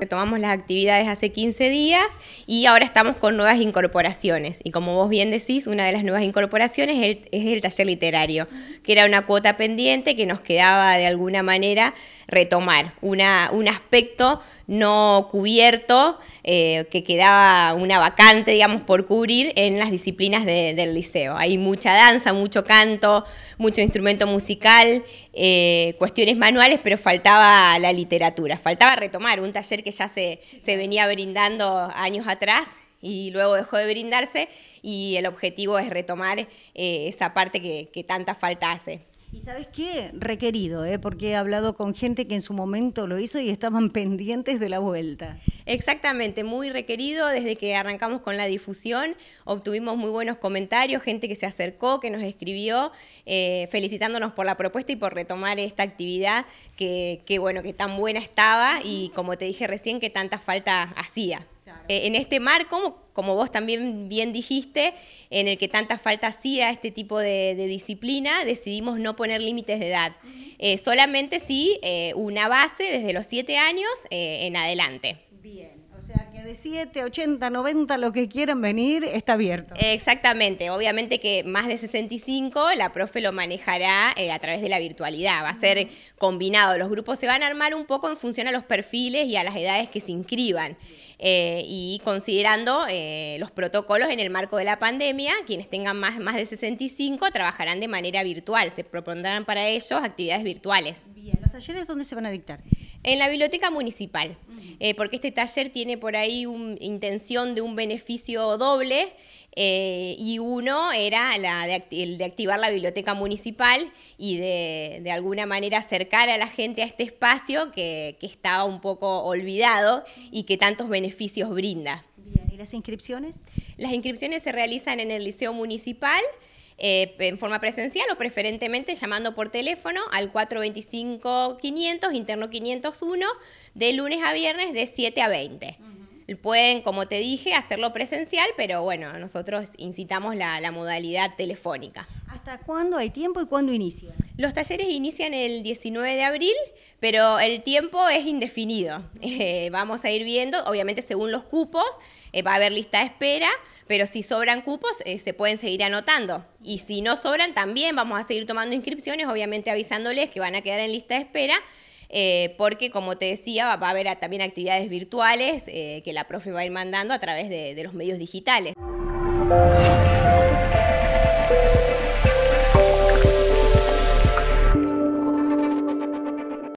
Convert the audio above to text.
Retomamos las actividades hace 15 días y ahora estamos con nuevas incorporaciones. Y como vos bien decís, una de las nuevas incorporaciones es el, es el taller literario que era una cuota pendiente que nos quedaba de alguna manera retomar un aspecto no cubierto eh, que quedaba una vacante, digamos, por cubrir en las disciplinas del liceo. Hay mucha danza, mucho canto, mucho instrumento musical, eh, cuestiones manuales, pero faltaba la literatura, faltaba retomar un taller que ya se, se venía brindando años atrás y luego dejó de brindarse y el objetivo es retomar eh, esa parte que, tanta falta hace. Y sabes qué, requerido, eh, porque he hablado con gente que en su momento lo hizo y estaban pendientes de la vuelta. Exactamente, muy requerido. Desde que arrancamos con la difusión, obtuvimos muy buenos comentarios, gente que se acercó, que nos escribió, eh, felicitándonos por la propuesta y por retomar esta actividad que, bueno, que tan buena estaba y como te dije recién, que tanta falta hacía. en este marco como vos también bien dijiste, en el que tanta falta hacía este tipo de, disciplina, decidimos no poner límites de edad. Eh, solamente sí eh, una base desde los siete años eh, en adelante de 7, 80, 90, lo que quieran venir, está abierto. Exactamente, obviamente que más de 65 la profe lo manejará eh, a través de la virtualidad, va a ser combinado, los grupos se van a armar un poco en función a los perfiles y a las edades que se inscriban. Eh, y considerando eh, los protocolos en el marco de la pandemia, quienes tengan más, más de 65 trabajarán de manera virtual, se propondrán para ellos actividades virtuales. Bien, ¿los talleres dónde se van a dictar? En la biblioteca municipal, eh, porque este taller tiene por ahí una intención de un beneficio doble eh, y uno era la de, el de activar la biblioteca municipal y de, alguna manera acercar a la gente a este espacio que, que estaba un poco olvidado y que tantos beneficios brinda. ¿y las inscripciones? Las inscripciones se realizan en el Liceo Municipal. Eh, en forma presencial o preferentemente llamando por teléfono al 425-500, interno 501, de lunes a viernes de 7 a 20. Pueden, como te dije, hacerlo presencial, pero bueno, nosotros incitamos la modalidad telefónica cuándo hay tiempo y cuándo inicia? Los talleres inician el 19 de abril, pero el tiempo es indefinido. Eh, vamos a ir viendo, obviamente según los cupos, eh, va a haber lista de espera, pero si sobran cupos eh, se pueden seguir anotando. Y si no sobran, también vamos a seguir tomando inscripciones, obviamente avisándoles que van a quedar en lista de espera. porque como te decía, va, a haber también actividades virtuales que la profe va a ir mandando a través de, de los medios digitales.